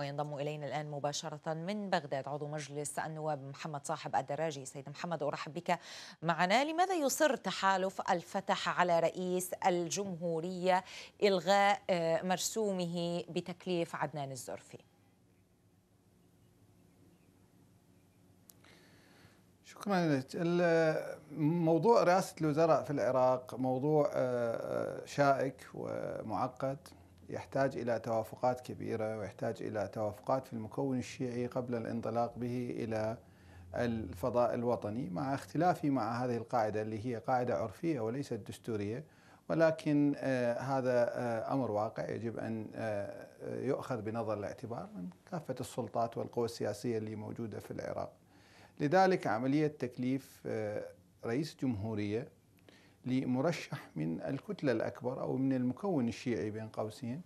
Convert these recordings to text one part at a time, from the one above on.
وينضم إلينا الآن مباشرة من بغداد عضو مجلس النواب محمد صاحب الدراجي سيد محمد أرحب بك معنا لماذا يصر تحالف الفتح على رئيس الجمهورية إلغاء آه، مرسومه بتكليف عدنان الزرفي شكرا موضوع رئاسة الوزراء في العراق موضوع آه، آه، شائك ومعقد يحتاج إلى توافقات كبيرة ويحتاج إلى توافقات في المكون الشيعي قبل الانطلاق به إلى الفضاء الوطني مع اختلافي مع هذه القاعدة اللي هي قاعدة عرفية وليست دستورية ولكن آه، هذا آه، أمر واقع يجب أن آه، يؤخذ بنظر الاعتبار من كافة السلطات والقوى السياسية اللي موجودة في العراق لذلك عملية تكليف رئيس جمهورية لمرشح من الكتلة الأكبر أو من المكون الشيعي بين قوسين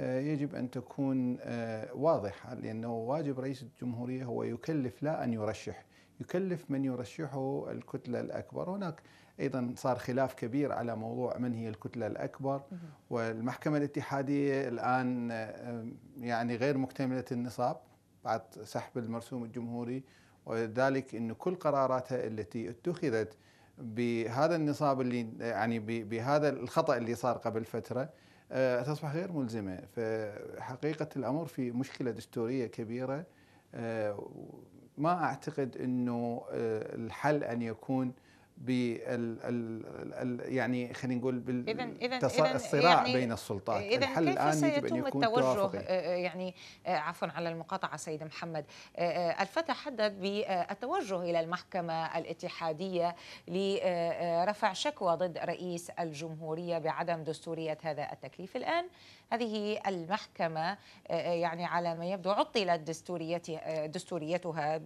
آه، يجب أن تكون آه، واضحة لأنه واجب رئيس الجمهورية هو يكلف لا أن يرشح يكلف من يرشحه الكتلة الأكبر هناك أيضا صار خلاف كبير على موضوع من هي الكتلة الأكبر والمحكمة الاتحادية الآن آه، يعني غير مكتملة النصاب بعد سحب المرسوم الجمهوري وذلك أن كل قراراتها التي اتخذت بهذا النصاب اللي يعني بهذا الخطا اللي صار قبل فتره آه، تصبح غير ملزمه فحقيقه الامر في مشكله دستوريه كبيره آه، ما اعتقد انه آه، الحل ان يكون بال ال يعني خلينا نقول بال الصراع يعني بين السلطات إذن الحل كيف الان سيتم يجب ان يكون التوجه آه، يعني آه، عفوا على المقاطعه سيد محمد آه، الفتى حدد بالتوجه الى المحكمه الاتحاديه لرفع شكوى ضد رئيس الجمهوريه بعدم دستوريه هذا التكليف الان هذه المحكمة يعني على ما يبدو عطلت دستوريتها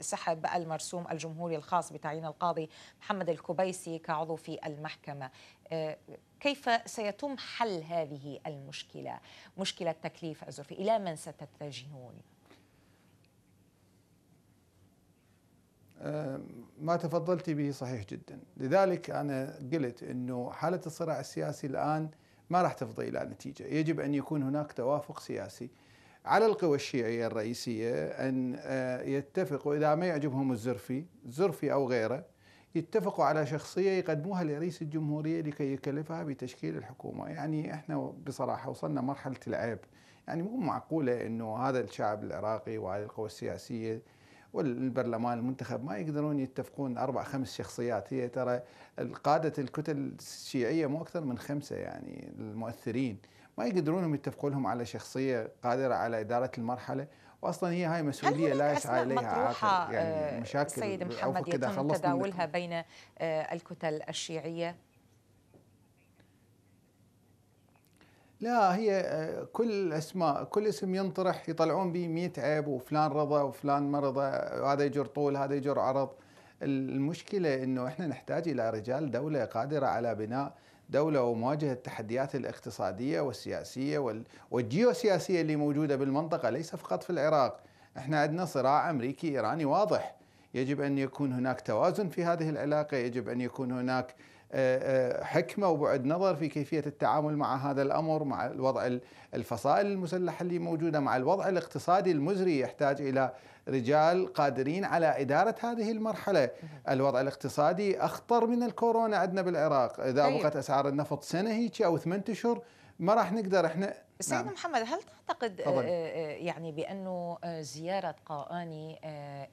بسحب المرسوم الجمهوري الخاص بتعيين القاضي محمد الكبيسي كعضو في المحكمة آه، كيف سيتم حل هذه المشكلة مشكلة تكليف الزرفي إلى من ستتجهون؟ آه، ما تفضلت به صحيح جدا لذلك أنا قلت أنه حالة الصراع السياسي الآن ما راح تفضي إلى نتيجة يجب أن يكون هناك توافق سياسي على القوى الشيعية الرئيسية أن آه، يتفقوا إذا ما يعجبهم الزرفي الزرفي أو غيره يتفقوا على شخصية يقدموها لرئيس الجمهورية لكي يكلفها بتشكيل الحكومة يعني إحنا بصراحة وصلنا مرحلة العيب يعني مو معقولة أنه هذا الشعب العراقي وهذه القوى السياسية والبرلمان المنتخب ما يقدرون يتفقون اربع خمس شخصيات هي ترى قاده الكتل الشيعيه مو اكثر من خمسه يعني المؤثرين ما يقدرون يتفقوا لهم على شخصيه قادره على اداره المرحله واصلا هي هاي مسؤوليه لا يسعى اليها يعني آه، مشاكل السيد محمد يتم تداولها بين آه، الكتل الشيعيه لا هي آه، كل اسماء كل اسم ينطرح يطلعون به 100 عيب وفلان رضى وفلان مرضى هذا يجر طول هذا يجر عرض المشكله انه احنا نحتاج الى رجال دوله قادره على بناء دولة ومواجهة التحديات الاقتصادية والسياسية والجيوسياسية اللي موجودة بالمنطقة ليس فقط في العراق احنا عندنا صراع أمريكي إيراني واضح يجب أن يكون هناك توازن في هذه العلاقة يجب أن يكون هناك آه، آه، حكمه وبعد نظر في كيفيه التعامل مع هذا الامر مع الوضع الفصائل المسلحه اللي موجوده مع الوضع الاقتصادي المزري يحتاج الى رجال قادرين على اداره هذه المرحله الوضع الاقتصادي اخطر من الكورونا عندنا بالعراق اذا بقت طيب. اسعار النفط سنه هيك او ثمان اشهر ما راح نقدر احنا سيدنا نعم. محمد هل تعتقد آه، آه، يعني بأنه آه، زيارة قاني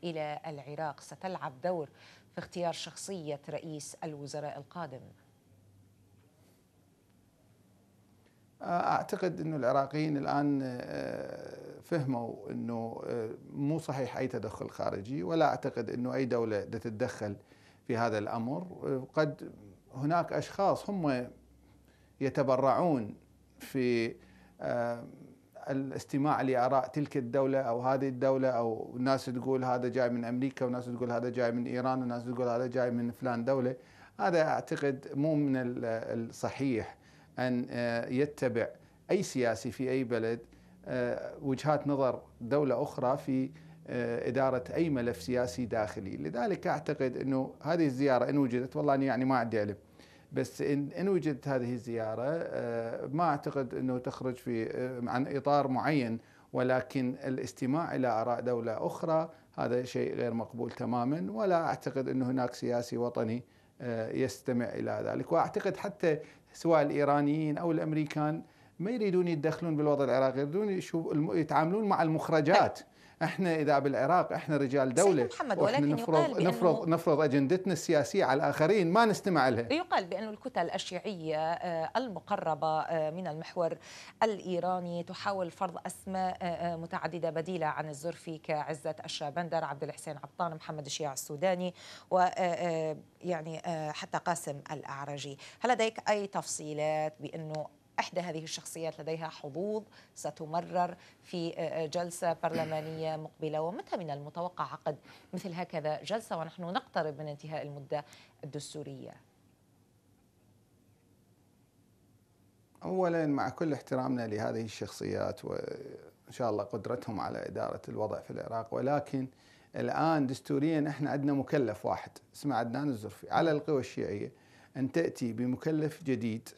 إلى العراق ستلعب دور في اختيار شخصية رئيس الوزراء القادم؟ أعتقد أن العراقيين الآن فهموا أنه مو صحيح أي تدخل خارجي ولا أعتقد أنه أي دولة تتدخل في هذا الأمر قد هناك أشخاص هم يتبرعون في آه، الاستماع لاراء تلك الدوله او هذه الدوله او ناس تقول هذا جاي من امريكا وناس تقول هذا جاي من ايران وناس تقول هذا جاي من فلان دوله هذا اعتقد مو من الصحيح ان آه، يتبع اي سياسي في اي بلد آه، وجهات نظر دوله اخرى في إدارة أي ملف سياسي داخلي لذلك أعتقد أنه هذه الزيارة إن وجدت والله يعني ما عندي علم بس ان ان وجدت هذه الزياره آه، ما اعتقد انه تخرج في آه، عن اطار معين ولكن الاستماع الى اراء دوله اخرى هذا شيء غير مقبول تماما ولا اعتقد ان هناك سياسي وطني آه، يستمع الى ذلك واعتقد حتى سواء الايرانيين او الامريكان ما يريدون يتدخلون بالوضع العراقي يريدون يتعاملون مع المخرجات احنا اذا بالعراق احنا رجال دوله محمد ولكن نفرض نفرض نفرض اجندتنا السياسيه على الاخرين ما نستمع لها يقال بان الكتل الشيعيه آه، المقربه آه، من المحور الايراني تحاول فرض اسماء آه، متعدده بديله عن الزرفي كعزه الشابندر عبد الحسين عطان محمد الشيع السوداني و يعني حتى قاسم الاعرجي هل لديك اي تفصيلات بانه إحدى هذه الشخصيات لديها حظوظ ستمرر في آه، آه، جلسة برلمانية مقبلة ومتى من المتوقع عقد مثل هكذا جلسة ونحن نقترب من انتهاء المدة الدستورية أولا مع كل احترامنا لهذه الشخصيات وإن شاء الله قدرتهم على إدارة الوضع في العراق ولكن الآن دستوريا احنا عندنا مكلف واحد اسمه عدنان الزرفي على القوى الشيعية أن تأتي بمكلف جديد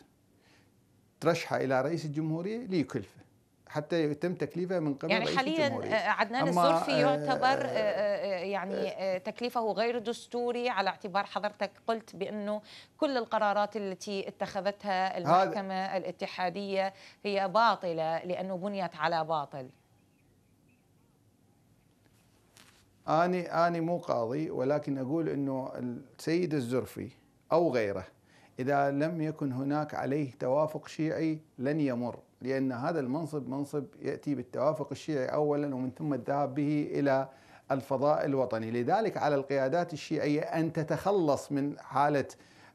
ترشحه الى رئيس الجمهوريه ليكلفه حتى يتم تكليفه من قبل يعني حاليا آه، عدنان الزرفي آه، يعتبر آه، يعني تكليفه غير دستوري على اعتبار حضرتك قلت بانه كل القرارات التي اتخذتها المحكمه الاتحاديه هي باطله لانه بنيت على باطل اني اني مو قاضي ولكن اقول انه السيد الزرفي او غيره إذا لم يكن هناك عليه توافق شيعي لن يمر لأن هذا المنصب منصب يأتي بالتوافق الشيعي أولا ومن ثم الذهاب به إلى الفضاء الوطني لذلك على القيادات الشيعية أن تتخلص من حالة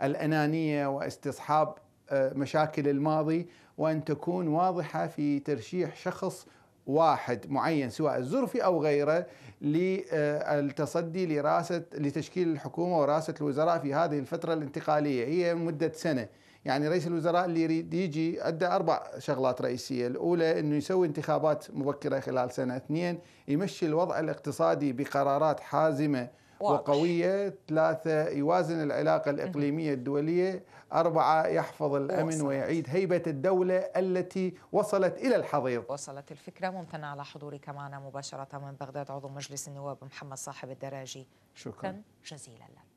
الأنانية واستصحاب آه، مشاكل الماضي وأن تكون واضحة في ترشيح شخص واحد معين سواء الزرفي او غيره للتصدي لراسه لتشكيل الحكومه وراسه الوزراء في هذه الفتره الانتقاليه هي مده سنه يعني رئيس الوزراء اللي يريد يجي ادى اربع شغلات رئيسيه، الاولى انه يسوي انتخابات مبكره خلال سنه، اثنين يمشي الوضع الاقتصادي بقرارات حازمه وقوية ثلاثة يوازن العلاقة الإقليمية الدولية أربعة يحفظ الأمن وصلت. ويعيد هيبة الدولة التي وصلت إلى الحضيض وصلت الفكرة ممتنة على حضورك معنا مباشرة من بغداد عضو مجلس النواب محمد صاحب الدراجي شكرا جزيلا لك